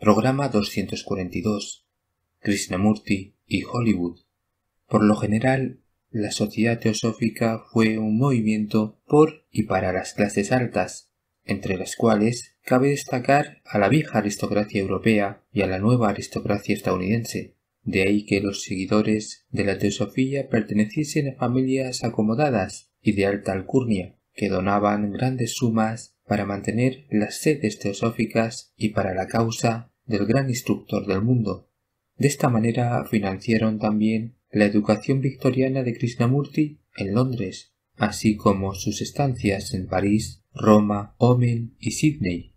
Programa 242. Krishnamurti y Hollywood. Por lo general, la sociedad teosófica fue un movimiento por y para las clases altas, entre las cuales cabe destacar a la vieja aristocracia europea y a la nueva aristocracia estadounidense. De ahí que los seguidores de la teosofía perteneciesen a familias acomodadas y de alta alcurnia, que donaban grandes sumas para mantener las sedes teosóficas y para la causa del gran instructor del mundo. De esta manera financiaron también la educación victoriana de Krishnamurti en Londres, así como sus estancias en París, Roma, Omen y Sydney.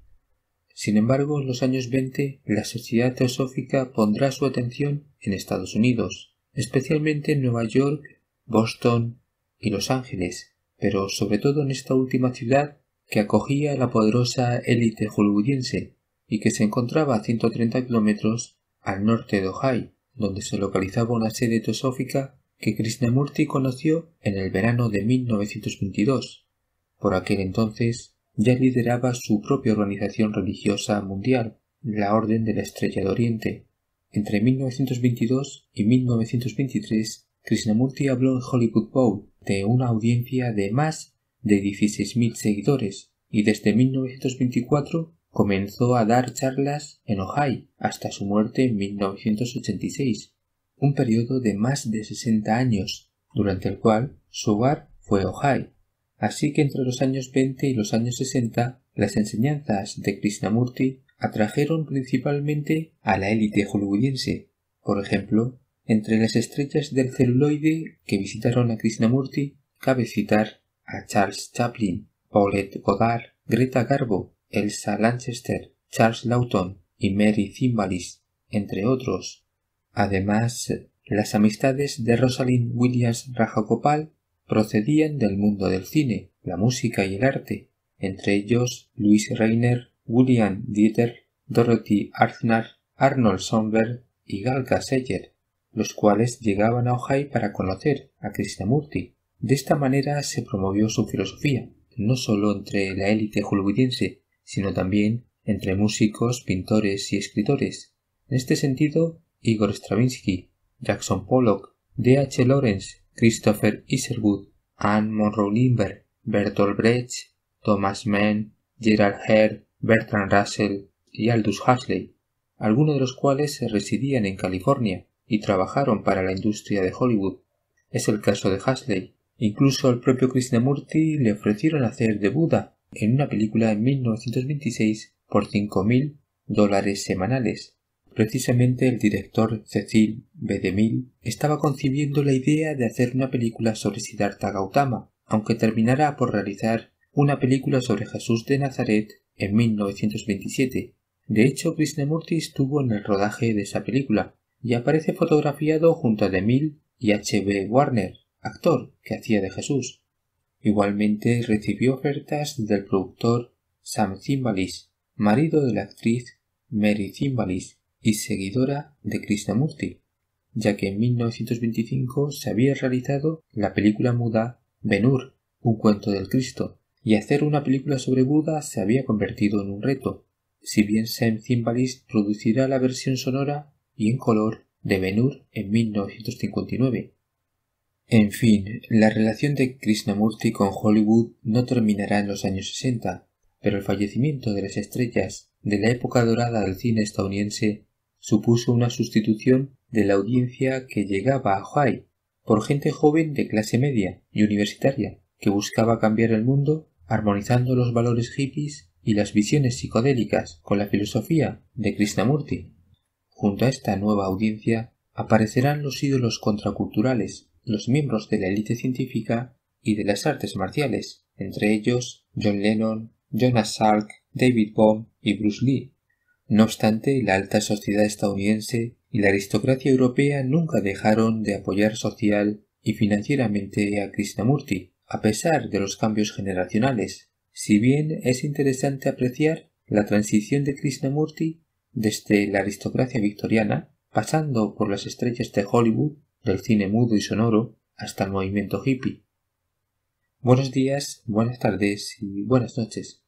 Sin embargo, en los años 20 la sociedad teosófica pondrá su atención en Estados Unidos, especialmente en Nueva York, Boston y Los Ángeles, pero sobre todo en esta última ciudad que acogía la poderosa élite hollywoodiense y que se encontraba a 130 kilómetros al norte de Ojai, donde se localizaba una sede teosófica que Krishnamurti conoció en el verano de 1922. Por aquel entonces ya lideraba su propia organización religiosa mundial, la Orden de la Estrella de Oriente. Entre 1922 y 1923, Krishnamurti habló en Hollywood Bowl de una audiencia de más de 16.000 seguidores y desde 1924 comenzó a dar charlas en Ojai hasta su muerte en 1986, un periodo de más de 60 años, durante el cual su hogar fue Ojai. Así que entre los años 20 y los años 60, las enseñanzas de Krishnamurti atrajeron principalmente a la élite hollywoodiense. Por ejemplo, entre las estrellas del celuloide que visitaron a Krishnamurti, cabe citar a Charles Chaplin, Paulette Godard, Greta Garbo, Elsa Lanchester, Charles Lawton y Mary Zimbalis, entre otros. Además, las amistades de Rosalind Williams Rajagopal procedían del mundo del cine, la música y el arte, entre ellos Luis Reiner, William Dieter, Dorothy Arznar, Arnold Somberg y Galga Seyer, los cuales llegaban a Ojai para conocer a Krishnamurti, de esta manera se promovió su filosofía, no solo entre la élite hollywoodiense, sino también entre músicos, pintores y escritores. En este sentido, Igor Stravinsky, Jackson Pollock, D. H. Lawrence, Christopher Isherwood, Anne Monroe Lindbergh, Bertolt Brecht, Thomas Mann, Gerald Hare, Bertrand Russell y Aldous Huxley, algunos de los cuales residían en California y trabajaron para la industria de Hollywood. Es el caso de Huxley, Incluso al propio Krishnamurti le ofrecieron hacer de Buda en una película en 1926 por 5.000 dólares semanales. Precisamente el director Cecil B. DeMille estaba concibiendo la idea de hacer una película sobre Siddhartha Gautama, aunque terminara por realizar una película sobre Jesús de Nazaret en 1927. De hecho, Krishnamurti estuvo en el rodaje de esa película y aparece fotografiado junto a DeMille y H.B. Warner actor que hacía de Jesús. Igualmente recibió ofertas del productor Sam Zimbalis, marido de la actriz Mary Zimbalis y seguidora de Krishnamurti, ya que en 1925 se había realizado la película muda ben un cuento del Cristo, y hacer una película sobre Buda se había convertido en un reto, si bien Sam Zimbalist producirá la versión sonora y en color de ben en 1959 en fin, la relación de Krishnamurti con Hollywood no terminará en los años sesenta, pero el fallecimiento de las estrellas de la época dorada del cine estadounidense supuso una sustitución de la audiencia que llegaba a Hawaii por gente joven de clase media y universitaria que buscaba cambiar el mundo armonizando los valores hippies y las visiones psicodélicas con la filosofía de Krishnamurti. Junto a esta nueva audiencia aparecerán los ídolos contraculturales los miembros de la élite científica y de las artes marciales, entre ellos John Lennon, Jonas Salk, David Bohm y Bruce Lee. No obstante, la alta sociedad estadounidense y la aristocracia europea nunca dejaron de apoyar social y financieramente a Krishnamurti, a pesar de los cambios generacionales, si bien es interesante apreciar la transición de Krishnamurti desde la aristocracia victoriana, pasando por las estrellas de Hollywood del cine mudo y sonoro hasta el movimiento hippie. Buenos días, buenas tardes y buenas noches.